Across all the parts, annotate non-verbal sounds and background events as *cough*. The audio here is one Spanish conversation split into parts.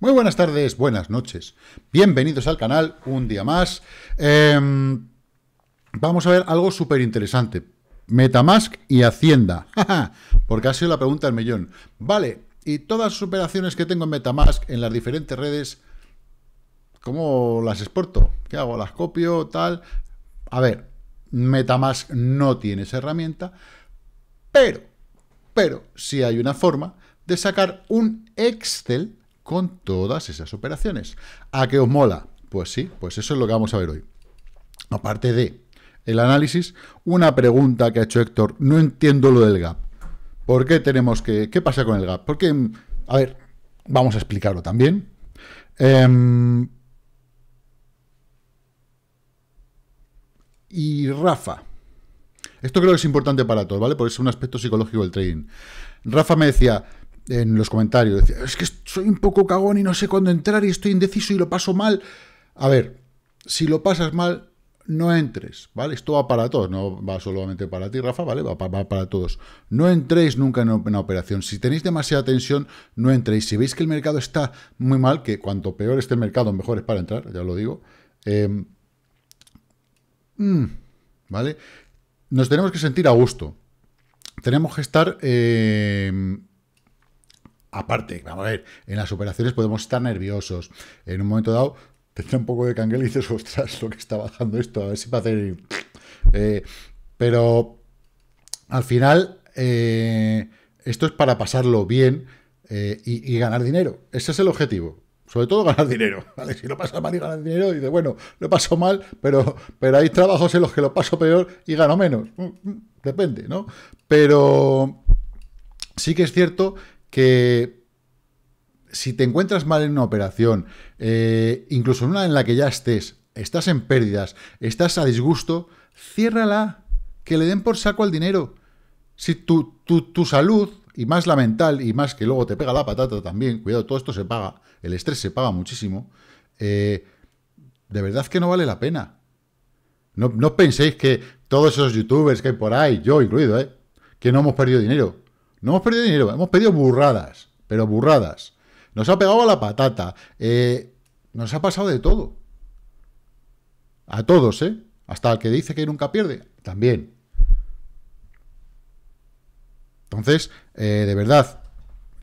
Muy buenas tardes, buenas noches. Bienvenidos al canal un día más. Em, vamos a ver algo súper interesante. Metamask y Hacienda. *laughs* Porque ha sido la pregunta del millón. Vale, y todas las operaciones que tengo en Metamask, en las diferentes redes, ¿Cómo las exporto? ¿Qué hago? ¿Las copio? Tal. A ver, Metamask no tiene esa herramienta, pero, pero sí hay una forma de sacar un Excel con todas esas operaciones. ¿A qué os mola? Pues sí, pues eso es lo que vamos a ver hoy. Aparte de el análisis, una pregunta que ha hecho Héctor, no entiendo lo del gap. ¿Por qué tenemos que... ¿Qué pasa con el gap? Porque, a ver, vamos a explicarlo también. Eh, y Rafa. Esto creo que es importante para todos, ¿vale? Porque es un aspecto psicológico del trading. Rafa me decía en los comentarios, decía, es que soy un poco cagón y no sé cuándo entrar y estoy indeciso y lo paso mal. A ver, si lo pasas mal, no entres, ¿vale? Esto va para todos, no va solamente para ti, Rafa, ¿vale? Va, para, todos. No entréis nunca en una operación. Si tenéis demasiada tensión, no entréis. Si veis que el mercado está muy mal, que cuanto peor esté el mercado, mejor es para entrar, ya lo digo. Eh, Mm, ¿vale? Nos tenemos que sentir a gusto. Tenemos que estar... Em, aparte, vamos a ver, en las operaciones podemos estar nerviosos. En un momento dado tendrá un poco de canguel y dices, *laughs* ostras, lo que está bajando esto, a ver si va a hacer... pero al final, eh, esto es para pasarlo bien eh, y ganar dinero. Ese es el objetivo. Sobre todo ganar dinero, *laughs* ¿vale? Si lo pasas mal y ganas dinero, dices, bueno, lo paso mal, pero, pero hay trabajos en los que lo paso peor y gano menos. Mm, mm, depende, ¿no? Pero sí que es cierto que si te encuentras mal en una operación, eh, incluso en una en la que ya estés, estás en pérdidas, estás a disgusto, ciérrala, que le den por saco al dinero. Si tu, tu, tu salud y más la y más que luego te pega la patata también, cuidado, todo esto se paga, el estrés se paga muchísimo, eh, de verdad que no vale la pena. No, no, penséis que todos esos youtubers que hay por ahí, yo incluido, eh, que no hemos perdido dinero. No hemos perdido dinero, hemos perdido burradas, pero burradas. Nos ha pegado la patata, eh, nos ha pasado de todo. A todos, ¿eh? Hasta el que dice que nunca pierde, también. Entonces, eh, de verdad,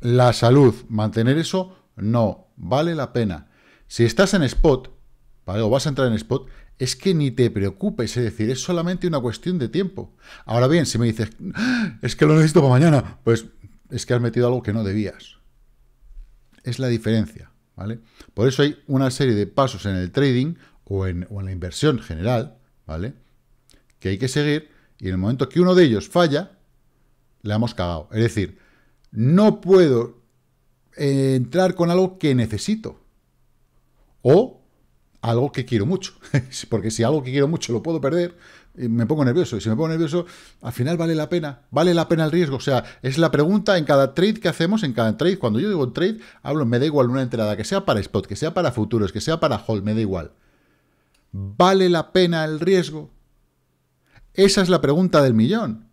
la salud, mantener eso, no, vale la pena. Si estás en spot, O vas a entrar en spot, es que ni te preocupes, es decir, es solamente una cuestión de tiempo. Ahora bien, si me dices, ah, es que lo necesito para mañana, pues es que has metido algo que no debías. Es la diferencia, ¿vale? Por eso hay una serie de pasos en el trading o en, o en la inversión general, ¿vale? Que hay que seguir y en el momento que uno de ellos falla, le hemos cagado. Es decir, no puedo eh, entrar con algo que necesito. O algo que quiero mucho. *laughs* Porque si algo que quiero mucho lo puedo perder, eh, me pongo nervioso. Y si me pongo nervioso, al final vale la pena. Vale la pena el riesgo. O sea, es la pregunta en cada trade que hacemos, en cada trade. Cuando yo digo trade, hablo, me da igual una entrada, que sea para spot, que sea para futuros, que sea para hold, me da igual. ¿Vale la pena el riesgo? Esa es la pregunta del millón.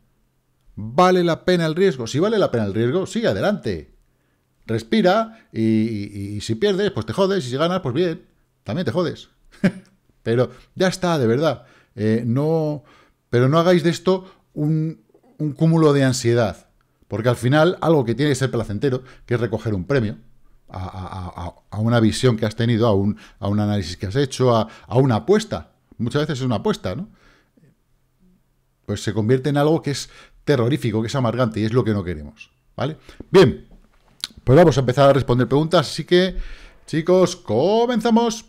¿Vale la pena el riesgo? Si vale la pena el riesgo, sigue adelante. Respira y, si pierdes, pues te jodes. Y si ganas, pues bien, también te jodes. *laughs* pero ya está, de verdad. Eh, no, pero no hagáis de esto un, cúmulo de ansiedad. Porque al final, algo que tiene que ser placentero, que es recoger un premio, a, una visión que has tenido, a un análisis que has hecho, a, una apuesta. Muchas veces es una apuesta, ¿no? Pues se convierte en algo que es terrorífico, que es amargante y es lo que no queremos. ¿Vale? Bien, pues vamos a empezar a responder preguntas, así que, chicos, comenzamos.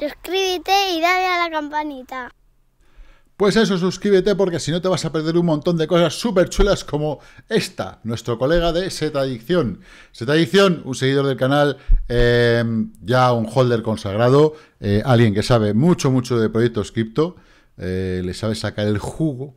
Suscríbete y dale a la campanita. Pues eso, suscríbete porque si no te vas a perder un montón de cosas súper chulas como esta, nuestro colega de Setadicción. Setadicción, un seguidor del canal, em, ya un holder consagrado, eh, alguien que sabe mucho, mucho de proyectos cripto, eh, le sabe sacar el jugo.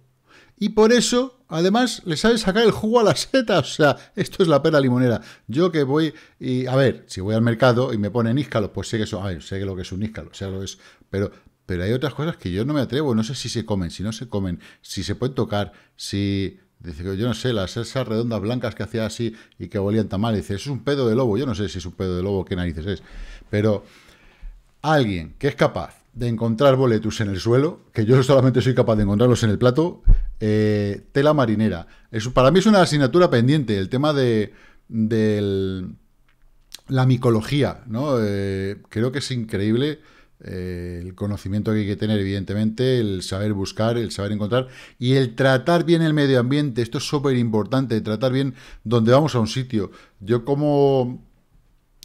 Y por eso, además, le sabe sacar el jugo a la seta. O sea, esto es la pera limonera. Yo que voy y, a ver, si voy al mercado y me ponen níscalos, pues sé que eso. a sé que lo que es un O sé lo es, pero pero hay otras cosas que yo no me atrevo, no sé si se comen, si no se comen, si se pueden tocar, si... Dice yo no sé, las esas redondas blancas que hacía así y que volían tan mal. Dice, es un pedo de lobo. Yo no sé si es un pedo de lobo, qué narices es. Pero alguien que es capaz de encontrar boletus en el suelo, que yo solamente soy capaz de encontrarlos en el plato, eh, tela marinera. Eso, para mí es una asignatura pendiente, el tema de, la micología. ¿no? Eh, creo que es increíble eh, el conocimiento que hay que tener, evidentemente, el saber buscar, el saber encontrar y el tratar bien el medio ambiente. Esto es súper importante, tratar bien donde vamos a un sitio. Yo como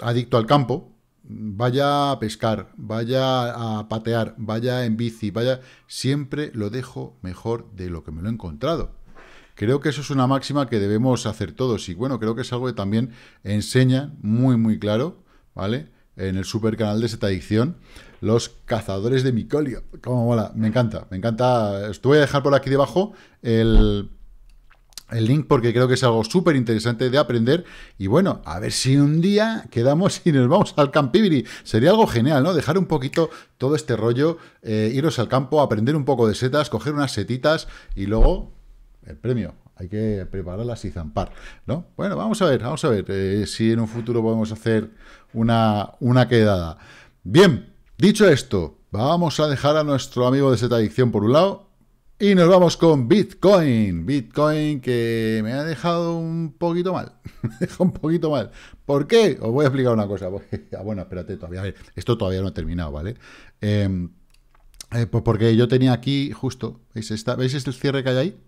adicto al campo, vaya a pescar, vaya a patear, vaya en bici, vaya, siempre lo dejo mejor de lo que me lo he encontrado. Creo que eso es una máxima que debemos hacer todos y bueno, creo que es algo que también enseña muy muy claro, ¿vale? en el super canal de Adicción Los Cazadores de Micolio. como mola, me encanta, me encanta. Os voy a dejar por aquí debajo el, el link porque creo que es algo súper interesante de aprender. Y bueno, a ver si un día quedamos y nos vamos al Campibiri. Sería algo genial, ¿no? Dejar un poquito todo este rollo, eh, iros al campo, aprender un poco de setas, coger unas setitas y luego el premio hay que prepararlas y zampar, ¿no? Bueno, vamos a ver, vamos a ver eh, si en un futuro podemos hacer una, una quedada. Bien, dicho esto, vamos a dejar a nuestro amigo de esta Adicción por un lado y nos vamos con Bitcoin. Bitcoin que me ha dejado un poquito mal. *laughs* me dejado un poquito mal. ¿Por qué? Os voy a explicar una cosa. bueno, espérate, todavía. esto todavía no ha terminado, ¿vale? Em, eh, pues porque yo tenía aquí, justo, ¿veis, esta, ¿veis el este cierre que hay ahí?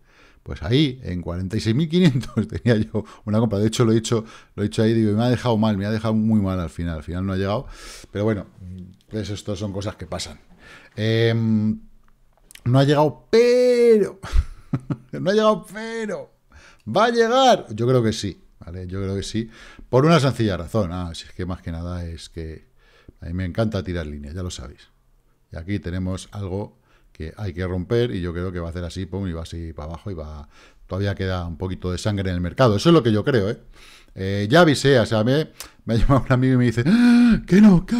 Pues ahí, en 46.500, *laughs* tenía yo una compra. De hecho, lo he hecho, lo he ahí, digo, me ha dejado mal, me ha dejado muy mal al final. Al final no ha llegado. Pero bueno, pues esto son cosas que pasan. Em, no ha llegado, pero. *laughs* no ha llegado, pero. ¿Va a llegar? Yo creo que sí, ¿vale? Yo creo que sí. Por una sencilla razón. Ah, si es que más que nada es que. A mí me encanta tirar líneas, ya lo sabéis. Y aquí tenemos algo que hay que romper y yo creo que va a hacer así, pum, y va así para abajo y va... Todavía queda un poquito de sangre en el mercado. Eso es lo que yo creo, ¿eh? eh ya avisé, o sea, me, me ha llamado un amigo y me dice, qué ah, que no, que,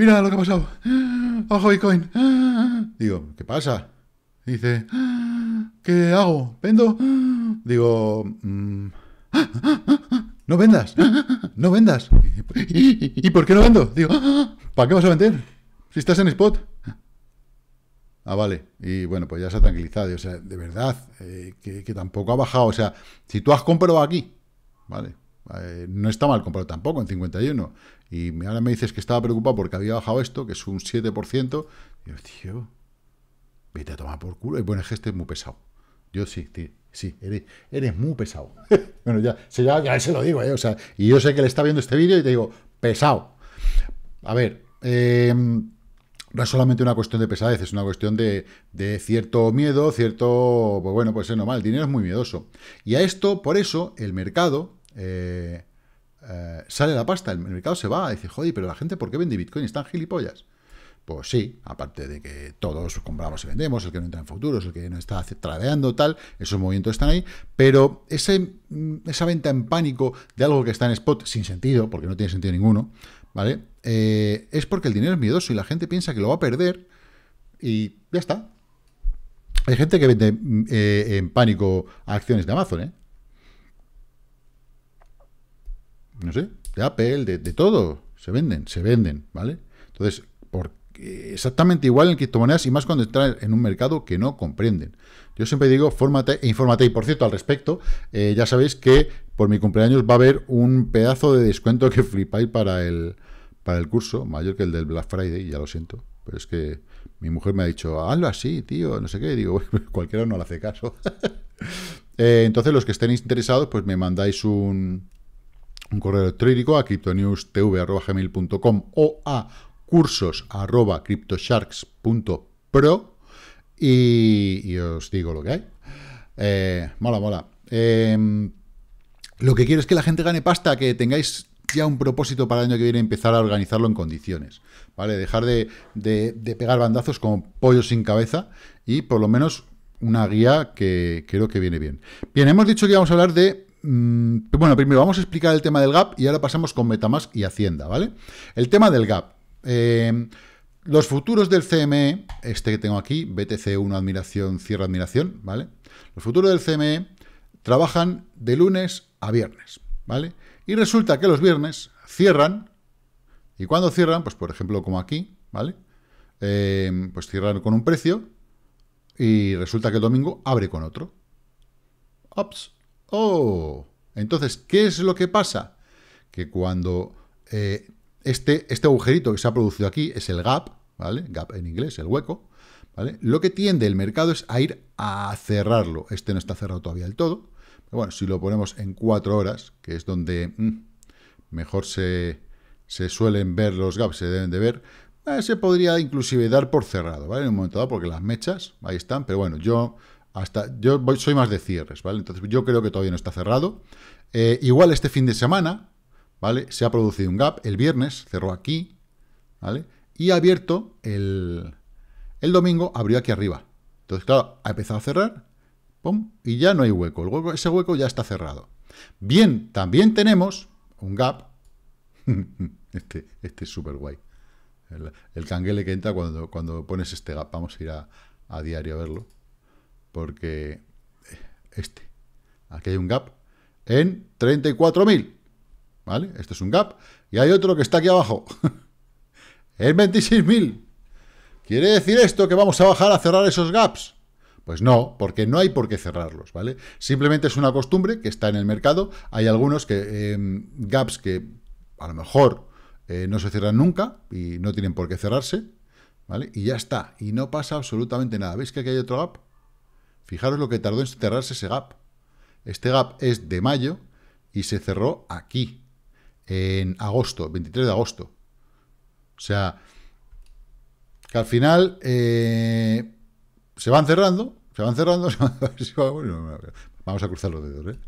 mira lo que ha pasado, abajo Bitcoin. Digo, ¿qué pasa? dice, ah, ¿qué hago? ¿Vendo? Digo, mm, no vendas, no vendas. *laughs* y por qué no vendo? Digo, ah, ¿para qué vas a vender? Si estás en spot. Ah, vale. Y bueno, pues ya se ha tranquilizado. O sea, de verdad, eh, que, tampoco ha bajado. O sea, si tú has comprado aquí, vale, eh, no está mal comprado tampoco en 51. Y ahora me dices que estaba preocupado porque había bajado esto, que es un 7%. yo, tío, vete a tomar por culo. Y bueno, es que este es muy pesado. Yo sí, sí, eres, eres muy pesado. *laughs* bueno, ya, se, se lo digo, ¿eh? O sea, y yo sé que le está viendo este vídeo y te digo, pesado. A ver, eh no es solamente una cuestión de pesadez, es una cuestión de, cierto miedo, cierto, pues bueno, pues es normal, el dinero es muy miedoso. Y a esto, por eso, el mercado eh, eh, sale la pasta, el mercado se va, dice, joder, pero la gente, ¿por qué vende Bitcoin? Están gilipollas. Pues sí, aparte de que todos compramos y vendemos, el que no entra en futuros, el que no está tradeando, tal, esos movimientos están ahí, pero ese, mm, esa venta en pánico de algo que está en spot, sin sentido, porque no tiene sentido ninguno, ¿vale? Eh, es porque el dinero es miedoso y la gente piensa que lo va a perder y ya está. Hay gente que vende mm, eh, en pánico a acciones de Amazon, ¿eh? No sé, de Apple, de, todo. Se venden, se venden, ¿vale? Entonces, exactamente igual en criptomonedas y más cuando entran en un mercado que no comprenden. Yo siempre digo, fórmate e infórmate. Y por cierto, al respecto, eh, ya sabéis que por mi cumpleaños va a haber un pedazo de descuento que flipáis para el, para el curso, mayor que el del Black Friday, ya lo siento. Pero es que mi mujer me ha dicho, hazlo así, tío, no sé qué. digo, *laughs* cualquiera no le hace caso. *laughs* Eh, entonces, los que estén interesados, pues me mandáis un, correo electrónico a criptonewstv.gmail.com o a cursos.cryptosharks.pro y, y os digo lo que hay. Eh, mola, mola. Em, lo que quiero es que la gente gane pasta, que tengáis ya un propósito para el año que viene empezar a organizarlo en condiciones, ¿vale? Dejar de, pegar bandazos como pollo sin cabeza y por lo menos una guía que creo que viene bien. Bien, hemos dicho que vamos a hablar de... Mm, bueno, primero vamos a explicar el tema del gap y ahora pasamos con Metamask y Hacienda, ¿vale? El tema del gap. Eh, los futuros del CME, este que tengo aquí, BTC1, admiración, cierra admiración, ¿vale? Los futuros del CME trabajan de lunes a viernes, ¿vale? Y resulta que los viernes cierran, y cuando cierran, pues por ejemplo como aquí, ¿vale? Eh, pues cierran con un precio y resulta que el domingo abre con otro. ¡Ops! ¡Oh! Entonces, ¿qué es lo que pasa? Que cuando eh, este, este agujerito que se ha producido aquí es el gap, ¿vale? Gap en inglés, el hueco, ¿vale? Lo que tiende el mercado es a ir a cerrarlo. Este no está cerrado todavía del todo. Bueno, si lo ponemos en cuatro horas, que es donde mm, mejor se, suelen ver los gaps, se deben de ver, eh, se podría inclusive dar por cerrado, ¿vale? En un momento dado, porque las mechas ahí están, pero bueno, yo hasta yo soy más de cierres, ¿vale? Entonces yo creo que todavía no está cerrado. Eh, igual este fin de semana, ¿vale? Se ha producido un gap, el viernes cerró aquí, ¿vale? Y ha abierto el, el domingo, abrió aquí arriba. Entonces, claro, ha empezado a cerrar y ya no hay hueco. Ese hueco ya está cerrado. Bien, también tenemos un gap. *laughs* este, este es súper guay. El, canguele que entra cuando, cuando pones este gap. Vamos a ir a, diario a verlo. Porque eh, este. Aquí hay un gap en 34.000. ¿Vale? Este es un gap. Y hay otro que está aquí abajo. *laughs* en 26.000. Quiere decir esto que vamos a bajar a cerrar esos gaps. Pues no, porque no hay por qué cerrarlos, ¿vale? Simplemente es una costumbre que está en el mercado. Hay algunos que em, gaps que a lo mejor eh, no se cierran nunca y no tienen por qué cerrarse, ¿vale? Y ya está, y no pasa absolutamente nada. ¿Veis que aquí hay otro gap? Fijaros lo que tardó en cerrarse ese gap. Este gap es de mayo y se cerró aquí, en agosto, 23 de agosto. O sea, que al final eh, se van cerrando, se van cerrando, *laughs* vamos a cruzar los dedos, ¿eh?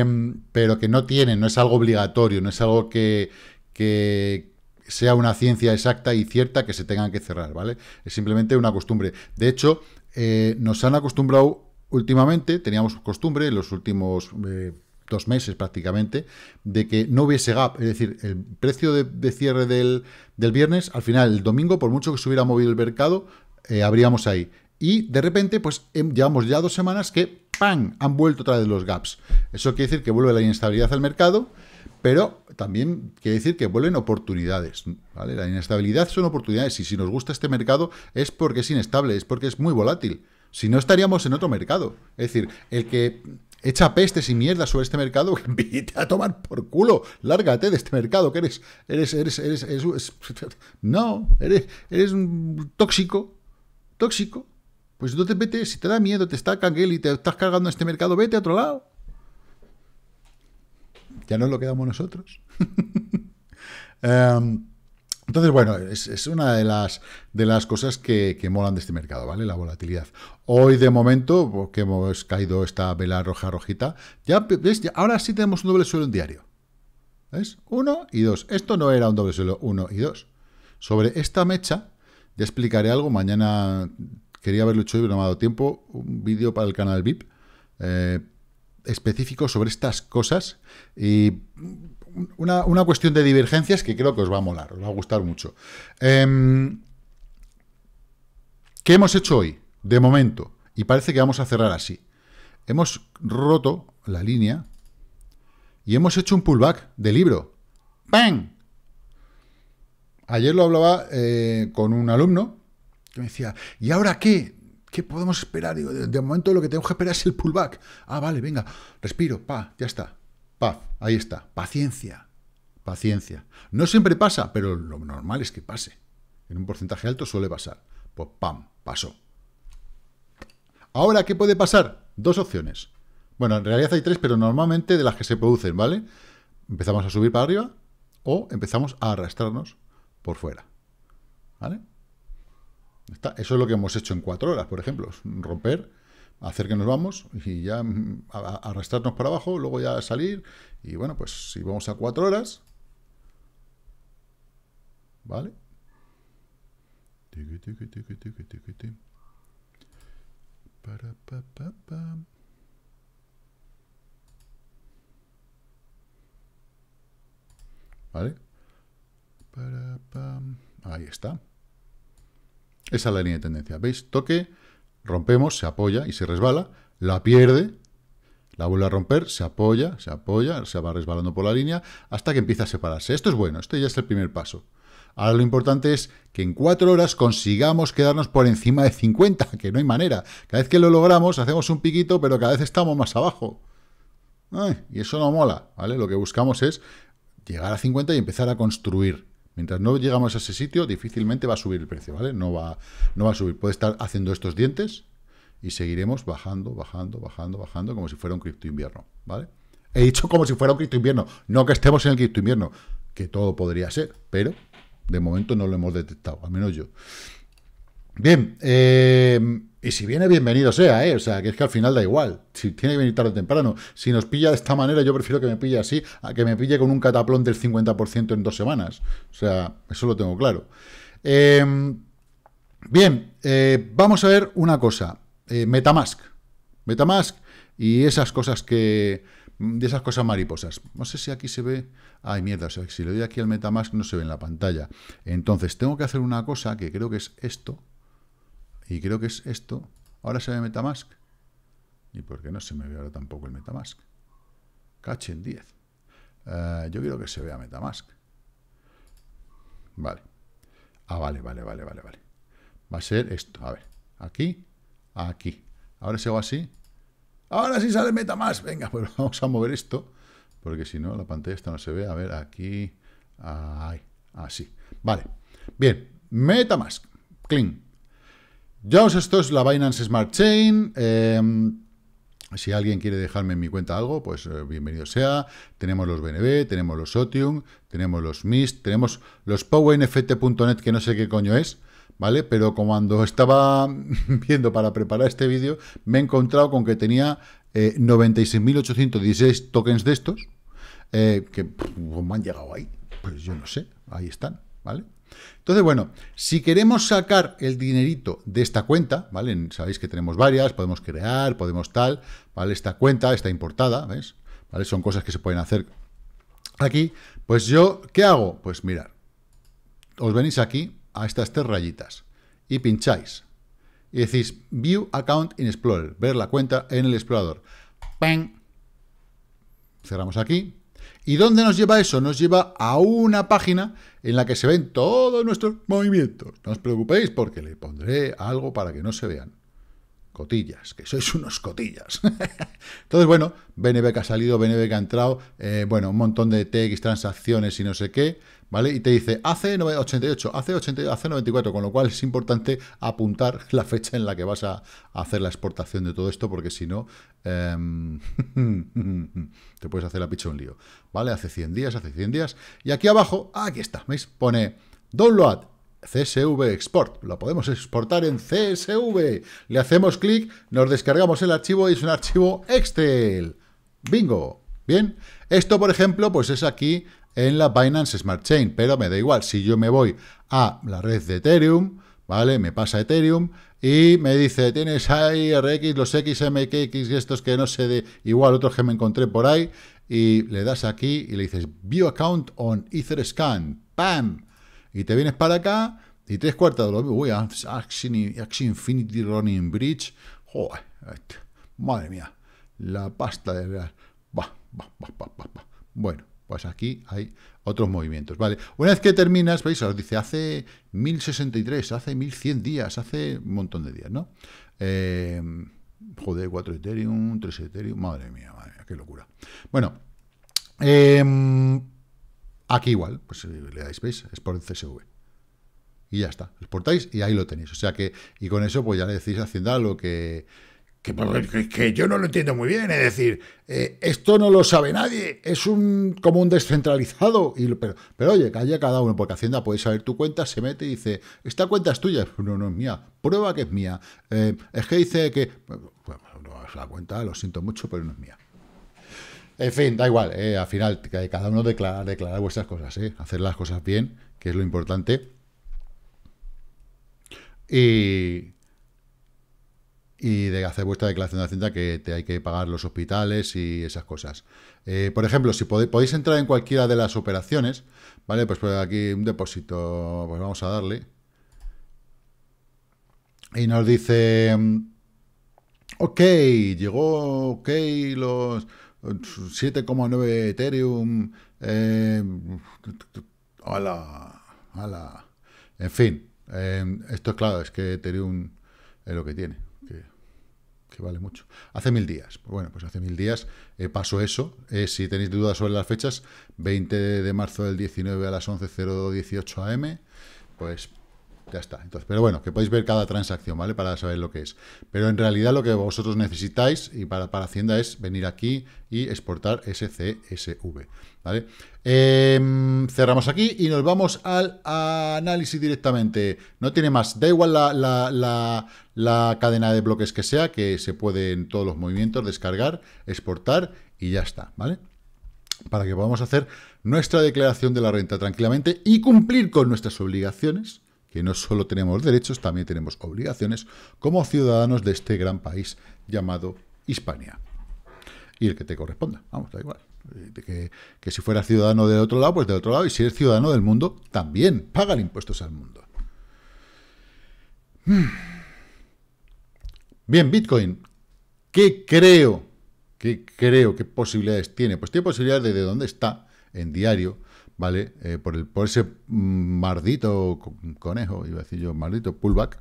em, Pero que no tienen, no es algo obligatorio, no es algo que, sea una ciencia exacta y cierta que se tengan que cerrar, ¿vale? Es simplemente una costumbre. De hecho, eh, nos han acostumbrado últimamente, teníamos costumbre en los últimos eh, dos meses prácticamente, de que no hubiese gap, es decir, el precio de, cierre del, viernes, al final, el domingo, por mucho que se hubiera movido el mercado, habríamos ahí y de repente, pues em, llevamos ya dos semanas que ¡pam! han vuelto otra vez los gaps. Eso quiere decir que vuelve la inestabilidad al mercado, pero también quiere decir que vuelven oportunidades. ¿vale? La inestabilidad son oportunidades y si nos gusta este mercado es porque es inestable, es porque es muy volátil. Si no estaríamos en otro mercado. Es decir, el que echa pestes y mierdas sobre este mercado, *laughs* vete a tomar por culo, lárgate de este mercado, que eres, eres, eres, *laughs* no, eres, eres un tóxico, tóxico, pues entonces vete, si te da miedo, te está canguel y te estás cargando este mercado, vete a otro lado. Ya nos lo quedamos nosotros. *laughs* Em, entonces, bueno, es, una de las, de las cosas que, molan de este mercado, ¿vale? La volatilidad. Hoy, de momento, porque pues, hemos caído esta vela roja rojita, ya ves, ahora sí tenemos un doble suelo en diario. ¿Ves? Uno y dos. Esto no era un doble suelo, uno y dos. Sobre esta mecha, ya explicaré algo. Mañana quería haberlo hecho hoy, pero no me ha dado tiempo, un vídeo para el canal VIP eh, específico sobre estas cosas y una, cuestión de divergencias que creo que os va a molar, os va a gustar mucho. Em, ¿Qué hemos hecho hoy? De momento, y parece que vamos a cerrar así. Hemos roto la línea y hemos hecho un pullback de libro. ¡Bang! Ayer lo hablaba eh, con un alumno que me decía, ¿y ahora qué? ¿Qué podemos esperar? de, momento lo que tengo que esperar es el pullback. Ah, vale, venga, respiro, pa, ya está. Paz, ahí está. Paciencia, paciencia. No siempre pasa, pero lo normal es que pase. En un porcentaje alto suele pasar. Pues pam, pasó. Ahora, ¿qué puede pasar? Dos opciones. Bueno, en realidad hay tres, pero normalmente de las que se producen, ¿vale? Empezamos a subir para arriba o empezamos a arrastrarnos por fuera. ¿Vale? eso es lo que hemos hecho en cuatro horas, por ejemplo. Romper, hacer que nos vamos y ya mm, arrastrarnos para abajo, luego ya salir. Y bueno, pues si vamos a cuatro horas... ¿Vale? Ahí está. Esa es la línea de tendencia. ¿Veis? Toque, rompemos, se apoya y se resbala, la pierde, la vuelve a romper, se apoya, se apoya, se va resbalando por la línea, hasta que empieza a separarse. Esto es bueno, esto ya es el primer paso. Ahora lo importante es que en cuatro horas consigamos quedarnos por encima de 50, que no hay manera. Cada vez que lo logramos hacemos un piquito, pero cada vez estamos más abajo. y eso no mola, ¿vale? Lo que buscamos es llegar a 50 y empezar a construir. Mientras no llegamos a ese sitio, difícilmente va a subir el precio, ¿vale? No va, no va a subir. Puede estar haciendo estos dientes y seguiremos bajando, bajando, bajando, bajando, como si fuera un cripto invierno, ¿vale? He dicho como si fuera un cripto invierno, no que estemos en el cripto invierno, que todo podría ser, pero de momento no lo hemos detectado, al menos yo. Bien, eh, y si viene, bienvenido sea, ¿eh? O sea, que es que al final da igual. Si tiene que venir tarde o temprano. Si nos pilla de esta manera, yo prefiero que me pille así a que me pille con un cataplón del 50% en dos semanas. O sea, eso lo tengo claro. Em, bien, eh, vamos a ver una cosa. Eh, Metamask. Metamask y esas cosas que... De esas cosas mariposas. No sé si aquí se ve... Ay, mierda, si le doy aquí al Metamask no se ve en la pantalla. Entonces, tengo que hacer una cosa que creo que es esto y creo que es esto. Ahora se ve Metamask. ¿Y por qué no se me ve ahora tampoco el Metamask? Cache en 10. Eh, yo quiero que se vea Metamask. Vale. Ah, vale, vale, vale, vale, vale. Va a ser esto. A ver. Aquí, aquí. Ahora se va así. Ahora sí sale Metamask. Venga, pues *laughs* vamos a mover esto. Porque si no, la pantalla esta no se ve. A ver, aquí. Ahí. Así. Vale. Bien. Metamask. Clean os esto es la Binance Smart Chain. Em, si alguien quiere dejarme en mi cuenta algo, pues eh, bienvenido sea. Tenemos los BNB, tenemos los Otium, tenemos los MIST, tenemos los PowerNFT.net, que no sé qué coño es. ¿vale? Pero cuando *laughs* estaba viendo para preparar este vídeo, me he encontrado con que tenía 96.816 eh, tokens de estos, eh, que me han llegado ahí. Pues yo no sé, ahí están, ¿vale? Entonces, bueno, si queremos sacar el dinerito de esta cuenta, ¿vale? Sabéis que tenemos varias, podemos crear, podemos tal, ¿vale? Esta cuenta está importada, ¿ves? ¿Vale? Son cosas que se pueden hacer aquí. Pues yo, ¿qué hago? Pues mirar, os venís aquí a estas tres rayitas y pincháis. Y decís, View Account in Explorer, ver la cuenta en el explorador. ¡Pam! Cerramos aquí, ¿Y dónde nos lleva eso? Nos lleva a una página en la que se ven todos nuestros movimientos. No os preocupéis porque le pondré algo para que no se vean. Cotillas, que sois unos cotillas. *laughs* Entonces, bueno, BNB que ha salido, BNB que ha entrado, eh, bueno, un montón de TX transacciones y no sé qué. ¿vale? Y te dice hace 88 hace 80 94 con lo cual es importante apuntar *laughs* la fecha en la que vas a hacer la exportación de todo esto, porque si no, em, *laughs* te puedes hacer la picha un lío, ¿vale? Hace 100 días, hace 100 días, y aquí abajo, aquí está, ¿veis? Pone download, CSV Export. Lo podemos exportar en CSV. Le hacemos clic, nos descargamos el archivo y es un archivo Excel. ¡Bingo! Bien, esto por ejemplo, pues es aquí en la Binance Smart Chain, pero me da igual, si yo me voy a la red de Ethereum, ¿vale? Me pasa Ethereum y me dice, tienes ahí RX, los XMKX y estos que no sé de, igual otros que me encontré por ahí, y le das aquí y le dices, View Account on EtherScan, ¡pam! Y te vienes para acá y tres cuartas de lo mismo, a Infinity Running Bridge, joder, este, madre mía, la pasta de verdad, bueno. Pues aquí hay otros movimientos. Vale, una vez que terminas, veis, os dice hace 1063, hace 1100 días, hace un montón de días, ¿no? Eh, joder, 4 Ethereum, 3 Ethereum, madre mía, madre mía, qué locura. Bueno, em, aquí igual, pues eh, le dais, veis, export por CSV y ya está. Exportáis y ahí lo tenéis. O sea que, y con eso, pues ya le decís a Hacienda lo que, que, yo no lo entiendo muy bien, es decir, eh, esto no lo sabe nadie, es un como un descentralizado, pero, oye, calla cada uno, porque Hacienda puede saber tu cuenta, se mete y dice, esta cuenta es tuya, no, no es mía, prueba que es mía, eh, es que dice que, bueno, no es la cuenta, lo siento mucho, pero no es mía. En fin, da igual, eh, al final, cada uno declara declarar vuestras cosas, hacer las cosas bien, que es lo importante. Y y de hacer vuestra declaración de Hacienda que te hay que pagar los hospitales y esas cosas. Eh, por ejemplo, si podéis entrar en cualquiera de las operaciones, ¿vale? Pues, pues aquí un depósito, pues vamos a darle. Y nos dice, ok, llegó, ok, los 7,9 Ethereum, eh, hola, hola. En fin, eh, esto es claro, es que Ethereum es lo que tiene vale mucho. Hace mil días. Bueno, pues hace mil días eh, pasó eso. Eh, si tenéis dudas sobre las fechas, 20 de marzo del 19 a las 11.018 am, pues ya está. Entonces, pero bueno, que podéis ver cada transacción, ¿vale? Para saber lo que es. Pero en realidad lo que vosotros necesitáis y para, Hacienda es venir aquí y exportar SCSV, ¿vale? Em, cerramos aquí y nos vamos al análisis directamente. No tiene más. Da igual la, cadena de bloques que sea, que se pueden todos los movimientos descargar, exportar y ya está, ¿vale? Para que podamos hacer nuestra declaración de la renta tranquilamente y cumplir con nuestras obligaciones que no solo tenemos derechos, también tenemos obligaciones como ciudadanos de este gran país llamado Hispania. Y el que te corresponda, vamos, da igual. Eh, que, si fueras ciudadano del otro lado, pues del otro lado. Y si eres ciudadano del mundo, también pagan impuestos al mundo. Hmm. Bien, Bitcoin. ¿Qué creo? ¿Qué creo? ¿Qué posibilidades tiene? Pues tiene posibilidades desde donde está, en diario, ¿vale? Eh, por, el, por ese mm, maldito conejo, iba a decir yo, maldito pullback,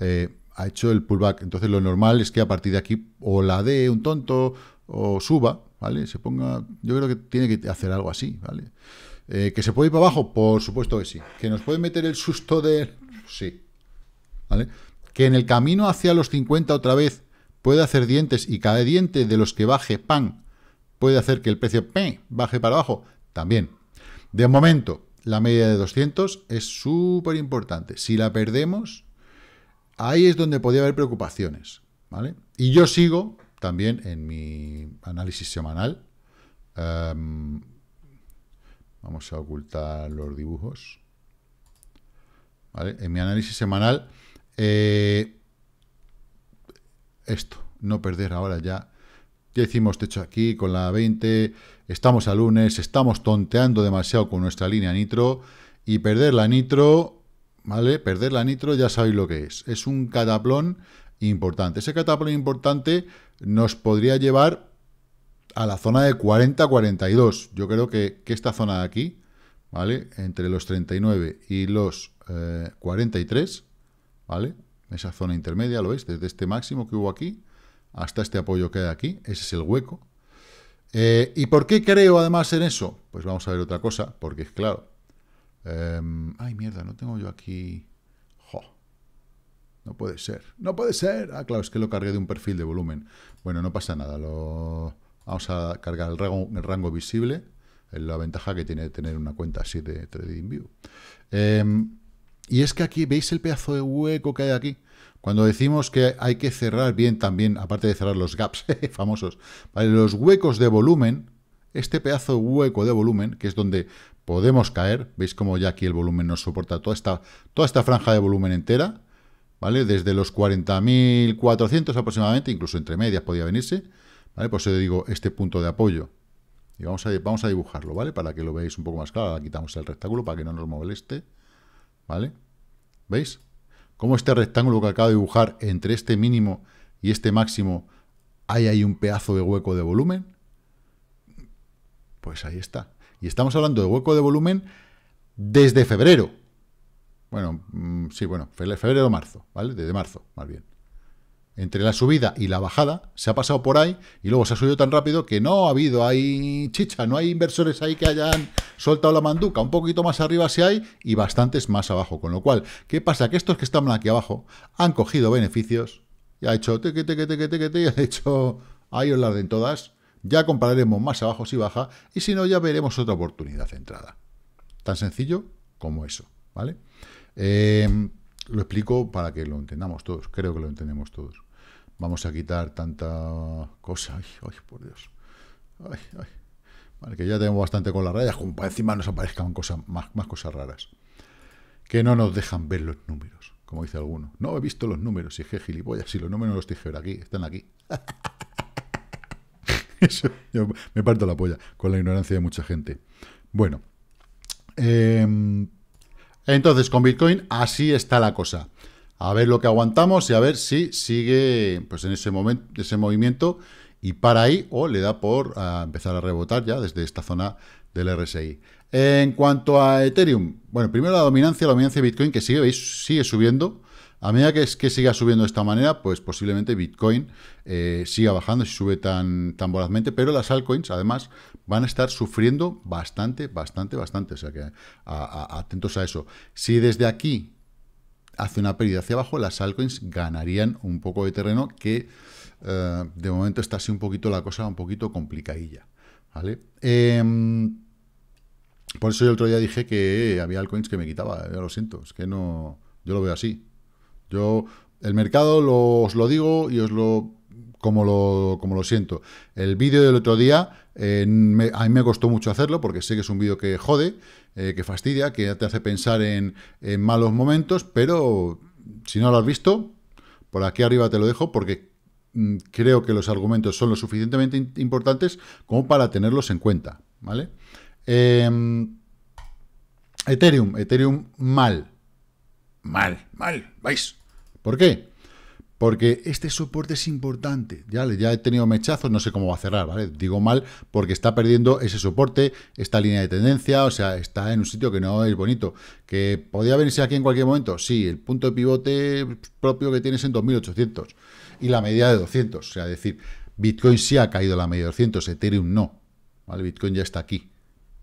eh, ha hecho el pullback. Entonces lo normal es que a partir de aquí o la dé un tonto o suba, ¿vale? Se ponga, yo creo que tiene que hacer algo así, ¿vale? Eh, ¿Que se puede ir para abajo? Por supuesto que sí. ¿Que nos puede meter el susto de...? Sí. ¿Vale? ¿Que en el camino hacia los 50 otra vez puede hacer dientes y cada diente de los que baje, pan, puede hacer que el precio p baje para abajo? También. De momento, la media de 200 es súper importante. Si la perdemos, ahí es donde podría haber preocupaciones. ¿vale? Y yo sigo también en mi análisis semanal. Em, vamos a ocultar los dibujos. En mi análisis semanal, eh, esto, no perder ahora ya. Ya hicimos techo aquí con la 20, Estamos a lunes, estamos tonteando demasiado con nuestra línea nitro y perder la nitro, ¿vale? Perder la nitro ya sabéis lo que es. Es un cataplón importante. Ese cataplón importante nos podría llevar a la zona de 40-42. Yo creo que, esta zona de aquí, ¿vale? Entre los 39 y los 43, eh, ¿vale? Esa zona intermedia, lo veis, desde este máximo que hubo aquí hasta este apoyo que hay aquí, ese es el hueco, eh, ¿Y por qué creo además en eso? Pues vamos a ver otra cosa, porque es claro. Em, ay, mierda, no tengo yo aquí... Jo, no puede ser, no puede ser. Ah, claro, es que lo cargué de un perfil de volumen. Bueno, no pasa nada, lo... vamos a cargar el rango, visible. rango visible, la ventaja que tiene tener una cuenta así de TradingView. Em, y es que aquí, ¿veis el pedazo de hueco que hay aquí? Cuando decimos que hay que cerrar bien también, aparte de cerrar los gaps *laughs* famosos, los huecos de volumen, este pedazo hueco de volumen, que es donde podemos caer, veis como ya aquí el volumen nos soporta toda esta, toda esta franja de volumen entera, ¿vale? Desde los 40.400 aproximadamente, incluso entre medias podía venirse, ¿vale? pues eso digo este punto de apoyo. Y vamos a, vamos a dibujarlo, ¿vale? Para que lo veáis un poco más claro. Ahora quitamos el rectángulo para que no nos moleste, ¿vale? ¿Veis? cómo este rectángulo que acabo de dibujar entre este mínimo y este máximo hay ahí un pedazo de hueco de volumen. Pues ahí está. Y estamos hablando de hueco de volumen desde febrero. Bueno, mm, sí, bueno, febrero-marzo, ¿vale? Desde marzo, más bien entre la subida y la bajada, se ha pasado por ahí y luego se ha subido tan rápido que no ha habido ahí chicha, no hay inversores ahí que hayan soltado la manduca, un poquito más arriba si hay y bastantes más abajo, con lo cual, ¿qué pasa? Que estos que están aquí abajo han cogido beneficios y ha hecho te que te que te que te que ha hecho ahí os las den todas, ya compararemos más abajo si baja y si no ya veremos otra oportunidad de entrada. Tan sencillo como eso, ¿vale? Eh, lo explico para que lo entendamos todos, creo que lo entendemos todos. Vamos a quitar tanta cosa. Ay, ay por Dios. Ay, ay. Vale, que ya tenemos bastante con las rayas, como para encima nos aparezcan más, cosas raras. Que no nos dejan ver los números, como dice alguno. No he visto los números, y es que gilipollas, si los números los dije aquí, están aquí. *laughs* Eso, yo me parto la polla con la ignorancia de mucha gente. Bueno, em, entonces, con Bitcoin así está la cosa. A ver lo que aguantamos y a ver si sigue pues, en ese, momento, ese movimiento y para ahí o le da por ah, empezar a rebotar ya desde esta zona del RSI. En cuanto a Ethereum, bueno, primero la dominancia, la dominancia de Bitcoin que sigue, sigue subiendo. A medida que, es, que siga subiendo de esta manera, pues posiblemente Bitcoin eh, siga bajando si sube tan, tan vorazmente, pero las altcoins además van a estar sufriendo bastante, bastante, bastante. O sea que atentos a eso. Si desde aquí hace una pérdida hacia abajo, las altcoins ganarían un poco de terreno que eh, de momento está así un poquito la cosa un poquito complicadilla. ¿vale? Em, por eso yo el otro día dije que había altcoins que me quitaba, ya lo siento, es que no, yo lo veo así. Yo, el mercado os lo digo y os lo como lo, como lo siento. El vídeo del otro día, eh, a mí me costó mucho hacerlo porque sé que es un vídeo que jode, eh, que fastidia, que te hace pensar en, malos momentos, pero si no lo has visto, por aquí arriba te lo dejo porque mm, creo que los argumentos son lo suficientemente importantes como para tenerlos en cuenta, ¿vale? Em, Ethereum, Ethereum mal, mal, mal, vais, ¿Por qué? Porque este soporte es importante. Ya, ya he tenido mechazos, no sé cómo va a cerrar, ¿vale? Digo mal porque está perdiendo ese soporte, esta línea de tendencia, o sea, está en un sitio que no es bonito. ¿Que podía venirse aquí en cualquier momento? Sí, el punto de pivote propio que tienes en 2800 y la media de 200. O sea, decir, Bitcoin sí ha caído la media de 200, Ethereum no. ¿Vale? Bitcoin ya está aquí.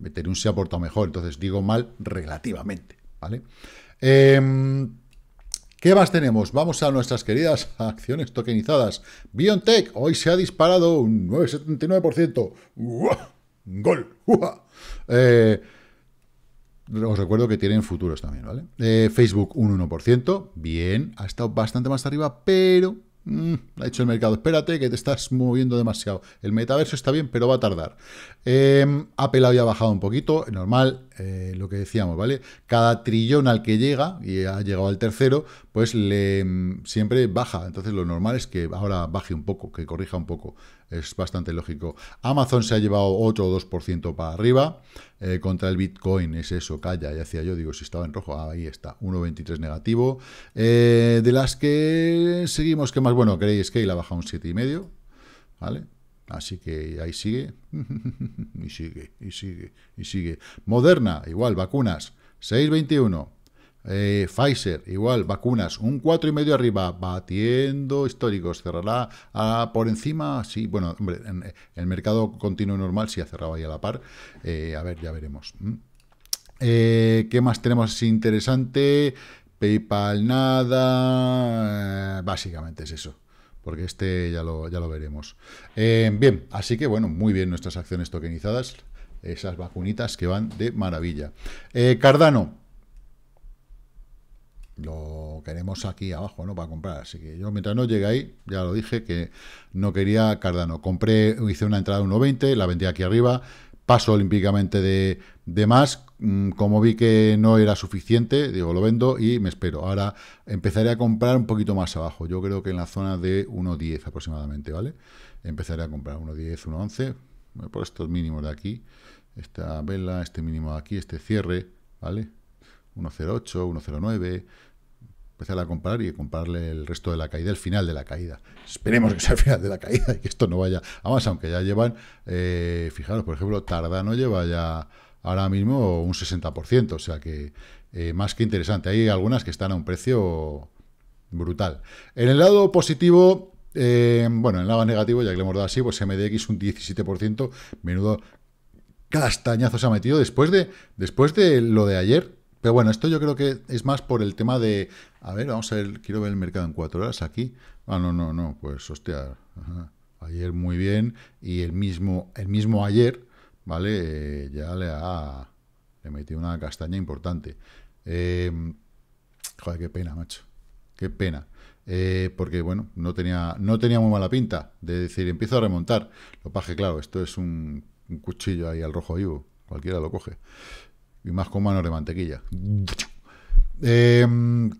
Ethereum se ha portado mejor, entonces digo mal relativamente, ¿vale? Em, ¿Qué más tenemos? Vamos a nuestras queridas *laughs* acciones tokenizadas. BioNTech, hoy se ha disparado un 9,79%. ¡Gol! Eh, os recuerdo que tienen futuros también, ¿vale? Eh, Facebook un 1%, bien, ha estado bastante más arriba, pero mm, ha hecho el mercado, espérate que te estás moviendo demasiado. El metaverso está bien, pero va a tardar. Eh, Apple había bajado un poquito, normal, eh, lo que decíamos, ¿vale? Cada trillón al que llega, y ha llegado al tercero, pues le mm, siempre baja. Entonces lo normal es que ahora baje un poco, que corrija un poco. Es bastante lógico. Amazon se ha llevado otro 2% para arriba. Eh, contra el Bitcoin es eso, calla, y hacía yo, digo, si estaba en rojo, ahí está, 1.23 negativo. Eh, de las que seguimos, que más? Bueno, creéis que la baja un 7,5, ¿vale? Así que ahí sigue, *laughs* y sigue, y sigue, y sigue. Moderna, igual, vacunas, 6.21. Eh, Pfizer, igual, vacunas, un 4,5 arriba, batiendo históricos, cerrará ah, por encima, sí, bueno, hombre, el mercado continuo normal si ha cerrado ahí a la par, eh, a ver, ya veremos. Mm. Eh, ¿Qué más tenemos interesante? PayPal nada, básicamente es eso porque este ya lo, ya lo veremos. Eh, bien, así que bueno, muy bien nuestras acciones tokenizadas, esas vacunitas que van de maravilla. Eh, Cardano, lo queremos aquí abajo, ¿no? Para comprar. Así que yo, mientras no llegue ahí, ya lo dije que no quería Cardano. Compré, hice una entrada 1.20, la vendí aquí arriba, paso olímpicamente de de más, mm, como vi que no era suficiente, digo, lo vendo y me espero. Ahora empezaré a comprar un poquito más abajo. Yo creo que en la zona de 1.10 aproximadamente, ¿vale? Empezaré a comprar 1.10, 1.11, por estos mínimos de aquí. Esta vela, este mínimo de aquí, este cierre, ¿vale? 1.08, 1.09... Empezar a comprar y comprarle el resto de la caída, el final de la caída. Esperemos que sea el final de la caída y que esto no vaya. Además, aunque ya llevan, eh, fijaros, por ejemplo, Tardano lleva ya ahora mismo un 60%, o sea que eh, más que interesante. Hay algunas que están a un precio brutal. En el lado positivo, eh, bueno, en el lado negativo, ya que le hemos dado así, pues MDX un 17%, menudo castañazo se ha metido después de, después de lo de ayer. Pero bueno, esto yo creo que es más por el tema de... A ver, vamos a ver, quiero ver el mercado en cuatro horas aquí. Ah, no, no, no, pues hostia. Ayer muy bien y el mismo, el mismo ayer, ¿vale? Eh, ya le ha le una castaña importante. Eh, joder, qué pena, macho. Qué pena. Eh, porque, bueno, no tenía, no tenía muy mala pinta de decir, empiezo a remontar. Lo paje, claro, esto es un, cuchillo ahí al rojo vivo. Cualquiera lo coge. Y más con manos de mantequilla. Eh,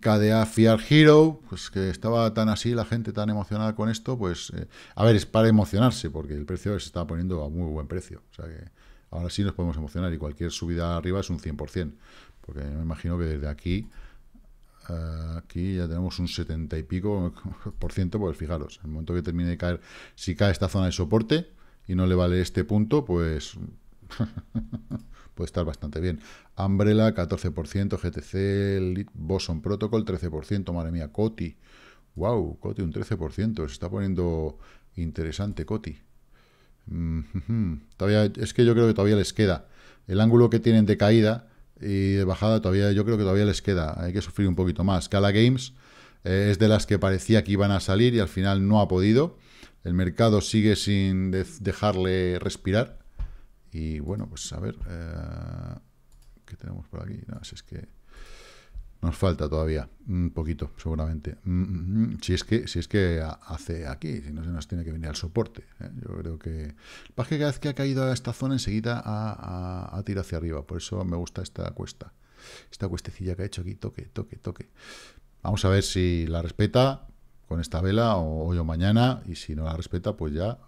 KDA Fiar Hero, pues que estaba tan así la gente, tan emocionada con esto, pues, a ver, es para emocionarse, porque el precio se está poniendo a muy buen precio, o sea que Ahora sí nos podemos emocionar y cualquier subida arriba es un 100%, porque me imagino que desde aquí, eh, aquí ya tenemos un 70 y pico *laughs* por ciento, pues fijaros, en el momento que termine de caer, si cae esta zona de soporte y no le vale este punto, pues *laughs* puede estar bastante bien. Umbrella, 14%, GTC, Boson Protocol, 13%, madre mía, Coti, wow, Coti un 13%, se está poniendo interesante Coti. Todavía, es que yo creo que todavía les queda. El ángulo que tienen de caída y de bajada todavía, yo creo que todavía les queda. Hay que sufrir un poquito más. Cala Games eh, es de las que parecía que iban a salir y al final no ha podido. El mercado sigue sin dejarle respirar. Y bueno, pues a ver. Eh, ¿Qué tenemos por aquí? No, es que. Nos falta todavía, un poquito, seguramente. Mm, mm, mm. Si es que, si es que hace aquí, si no se nos tiene que venir al soporte. ¿eh? Yo creo que... el que cada vez que ha caído a esta zona, enseguida ha, ha, tirado hacia arriba. Por eso me gusta esta cuesta. Esta cuestecilla que ha hecho aquí, toque, toque, toque. Vamos a ver si la respeta con esta vela o hoy o mañana. Y si no la respeta, pues ya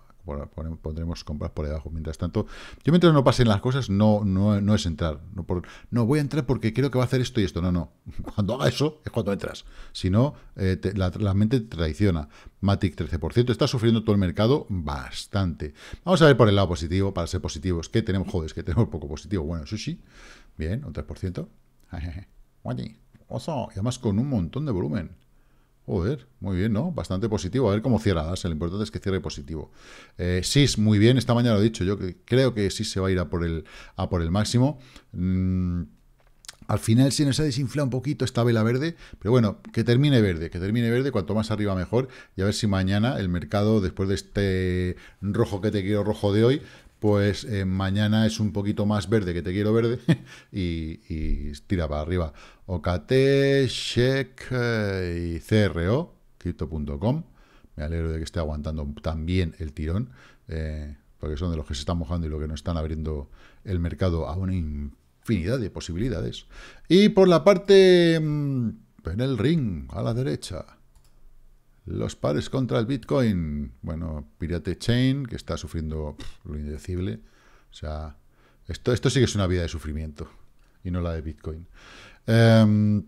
podremos comprar por debajo. Mientras tanto, yo mientras no pasen las cosas, no, no, es entrar. No, no, voy a entrar porque creo que va a hacer esto y esto. No, no. *laughs* Cuando haga eso es cuando entras. Si no, eh, la, mente traiciona. Matic 13%. Está sufriendo todo el mercado bastante. Vamos a ver por el lado positivo, para ser positivos. ¿Qué tenemos? Joder, es que tenemos poco positivo. Bueno, sushi. Bien, un 3%. *laughs* Y además con un montón de volumen. Joder, muy bien, ¿no? Bastante positivo. A ver cómo cierra Darse. Lo importante es que cierre positivo. Eh, SIS, muy bien. Esta mañana lo he dicho. Yo creo que SIS se va a ir a por el, a por el máximo. Mm, al final se nos ha desinflado un poquito esta vela verde, pero bueno, que termine verde, que termine verde, cuanto más arriba mejor, y a ver si mañana el mercado, después de este rojo que te quiero rojo de hoy, pues eh, mañana es un poquito más verde que te quiero verde *laughs* y, tira para arriba. OKT, Check eh, y CRO, crypto.com. Me alegro de que esté aguantando también el tirón, eh, porque son de los que se están mojando y los que nos están abriendo el mercado a una infinidad de posibilidades. Y por la parte, mm, en el ring, a la derecha, los pares contra el Bitcoin. Bueno, Pirate Chain, que está sufriendo lo indecible. O sea, esto, esto sí que es una vida de sufrimiento y no la de Bitcoin. Em,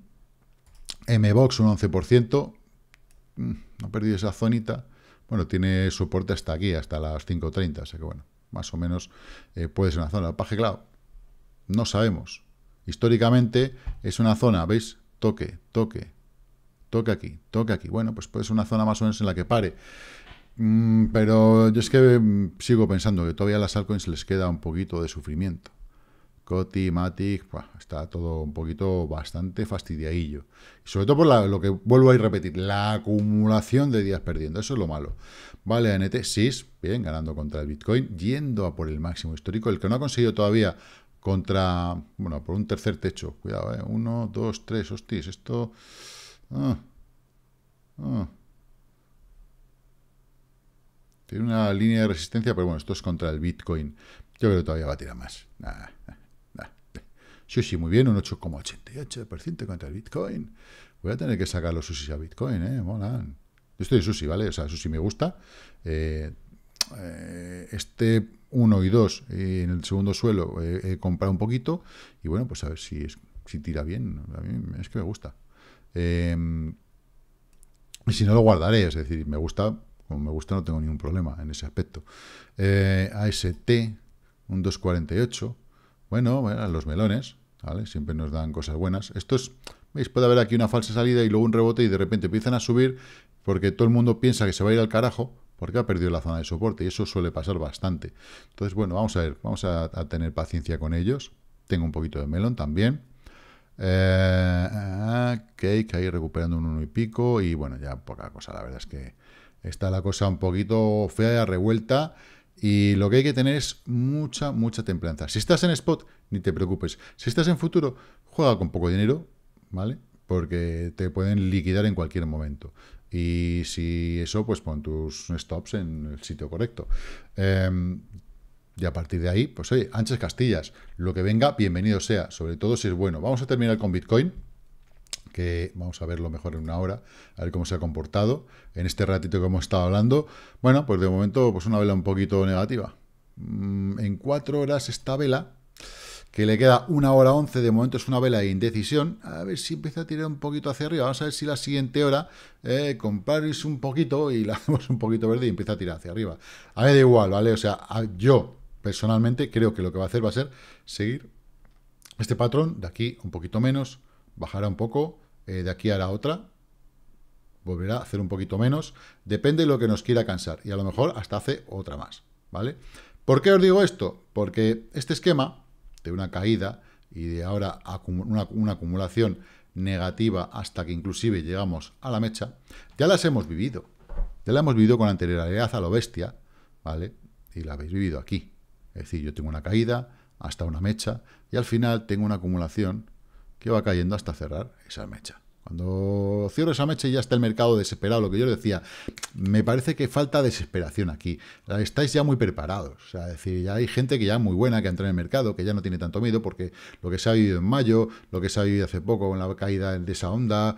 MBOX un 11%. Mm, no ha perdido esa zonita. Bueno, tiene soporte hasta aquí, hasta las 5.30. O sea que bueno, más o menos eh, puede ser una zona. Paje, claro, no sabemos. Históricamente es una zona, ¿veis? Toque, toque, Toque aquí, toque aquí. Bueno, pues puede ser una zona más o menos en la que pare. Mm, pero yo es que mm, sigo pensando que todavía a las altcoins les queda un poquito de sufrimiento. Coti, Matic, está todo un poquito bastante fastidiadillo. sobre todo por lo que vuelvo a repetir, la acumulación de días perdiendo, eso es lo malo. Vale, ANT, SIS, bien, ganando contra el Bitcoin, yendo a por el máximo histórico, el que no ha conseguido todavía contra, bueno, por un tercer techo, cuidado, ¿eh? uno, dos, tres, hostias, esto Ah, ah. Tiene una línea de resistencia, pero bueno, esto es contra el Bitcoin. Yo creo que todavía va a tirar más. Sushi, muy bien, un 8,88% contra el Bitcoin. Voy a tener que sacar los sushi a Bitcoin, ¿eh? Molan. Yo estoy de sushi, ¿vale? O sea, sushi me gusta. Eh, eh, este 1 y 2 eh, en el segundo suelo he comprado un poquito. Y bueno, pues a ver si, es, si tira bien. A mí es que me gusta. Em, y si no, lo guardaré. Es decir, me gusta, como me gusta, no tengo ningún problema en ese aspecto. Eh, AST, un 248. Bueno, los melones, ¿vale? Siempre nos dan cosas buenas. Esto es, veis, puede haber aquí una falsa salida y luego un rebote y de repente empiezan a subir porque todo el mundo piensa que se va a ir al carajo porque ha perdido la zona de soporte y eso suele pasar bastante. Entonces, bueno, vamos a ver, vamos a tener paciencia con ellos. Tengo un poquito de melón también. Ok, eh, ah, que ahí recuperando un uno y pico. Y bueno, ya poca cosa. La verdad es que está la cosa un poquito fea, revuelta. Y lo que hay que tener es mucha, mucha templanza. Si estás en spot, ni te preocupes. Si estás en futuro, juega con poco dinero, ¿vale? Porque te pueden liquidar en cualquier momento. Y si eso, pues pon tus stops en el sitio correcto. Em, y a partir de ahí, pues oye, anchas castillas, lo que venga, bienvenido sea, sobre todo si es bueno. Vamos a terminar con Bitcoin, que vamos a verlo mejor en una hora, a ver cómo se ha comportado en este ratito que hemos estado hablando. Bueno, pues de momento, pues una vela un poquito negativa. Mm, en cuatro horas esta vela, que le queda una hora once, de momento es una vela de indecisión. A ver si empieza a tirar un poquito hacia arriba. Vamos a ver si la siguiente hora eh, un poquito y *laughs* la hacemos un poquito verde y empieza a tirar hacia arriba. A mí da igual, ¿vale? O sea, yo personalmente creo que lo que va a hacer va a ser seguir este patrón, de aquí un poquito menos, bajará un poco, eh, de aquí a la otra, volverá a hacer un poquito menos, depende de lo que nos quiera cansar, y a lo mejor hasta hace otra más, ¿vale? ¿Por qué os digo esto? Porque este esquema de una caída y de ahora una, acumulación negativa hasta que inclusive llegamos a la mecha, ya las hemos vivido, ya la hemos vivido con anterioridad a lo bestia, ¿vale? Y la habéis vivido aquí, es decir, yo tengo una caída hasta una mecha y al final tengo una acumulación que va cayendo hasta cerrar esa mecha. Cuando cierro esa mecha y ya está el mercado desesperado, lo que yo le decía, me parece que falta desesperación aquí. Estáis ya muy preparados. es decir, ya hay gente que ya es muy buena, que entra en el mercado, que ya no tiene tanto miedo, porque lo que se ha vivido en mayo, lo que se ha vivido hace poco con la caída de esa onda,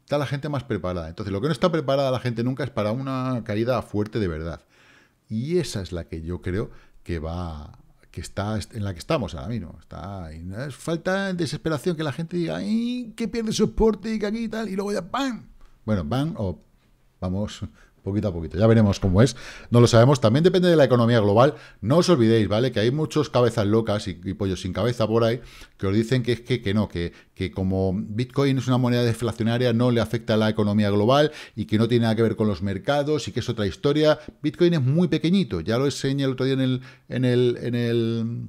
está la gente más preparada. Entonces, lo que no está preparada la gente nunca es para una caída fuerte de verdad. Y esa es la que yo creo que va que está en la que estamos ahora mismo. Está y no es falta desesperación que la gente diga, ¡Ay, que pierde soporte y que aquí y tal! Y luego ya ¡pam! Bueno, van o Vamos poquito a poquito. Ya veremos cómo es. No lo sabemos. También depende de la economía global. No os olvidéis, ¿vale? Que hay muchos cabezas locas y, pollos sin cabeza por ahí que os dicen que es que, que, no, que, que como Bitcoin es una moneda deflacionaria, no le afecta a la economía global y que no tiene nada que ver con los mercados y que es otra historia. Bitcoin es muy pequeñito. Ya lo enseñé el otro día en el. en el. en el.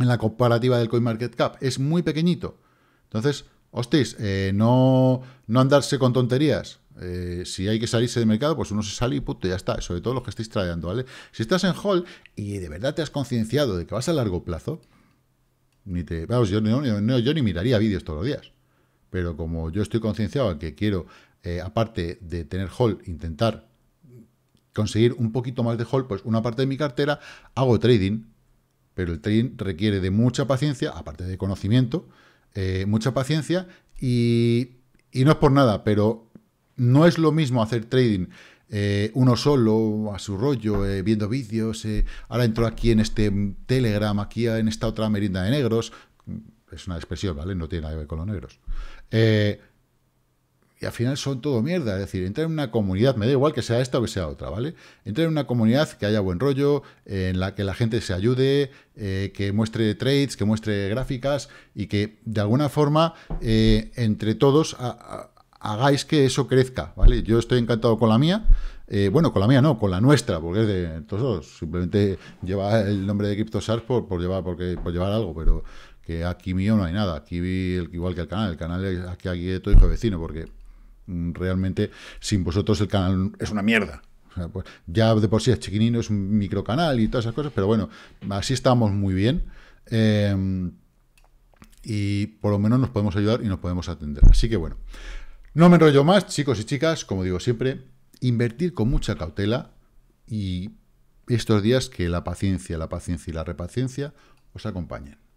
en la comparativa del CoinMarketCap. Es muy pequeñito. Entonces, hostis, eh, no, no andarse con tonterías. Eh, si hay que salirse de mercado, pues uno se sale y ya está. Sobre todo los que estáis trayendo ¿vale? Si estás en hall y de verdad te has concienciado de que vas a largo plazo, ni te. Vamos, yo, yo ni miraría vídeos todos los días. Pero como yo estoy concienciado que quiero, eh, aparte de tener hall, intentar conseguir un poquito más de hall, pues una parte de mi cartera hago trading. Pero el trading requiere de mucha paciencia, aparte de conocimiento, eh, mucha paciencia y, y no es por nada, pero no es lo mismo hacer trading eh, uno solo, a su rollo, eh, viendo vídeos, eh, ahora entro aquí en este Telegram, aquí en esta otra merienda de negros, mm, es una expresión, ¿vale? No tiene nada que ver con los negros. y al final son todo mierda, es decir, entrar en una comunidad, me da igual que sea esta o que sea otra, ¿vale? Entrar en una comunidad que haya buen rollo, en la que la gente se ayude, que muestre trades, que muestre gráficas y que de alguna forma entre todos hagáis que eso crezca, ¿vale? Yo estoy encantado con la mía, eh, bueno, con la mía no, con la nuestra, porque es de todos, simplemente lleva el nombre de CryptoSars por, por, llevar, porque, por llevar algo, pero que aquí mío no hay nada, aquí vi igual que el canal, el canal es aquí, aquí de todo hijo vecino, porque mm, realmente sin vosotros el canal es una mierda. Pues, ya de por sí es chiquinino, es un micro canal y todas esas cosas, pero bueno, así estamos muy bien. Em, y por lo menos nos podemos ayudar y nos podemos atender. Así que bueno. No me enrollo más, chicos y chicas, como digo siempre, invertir con mucha cautela y estos días que la paciencia, la paciencia y la repaciencia os acompañen.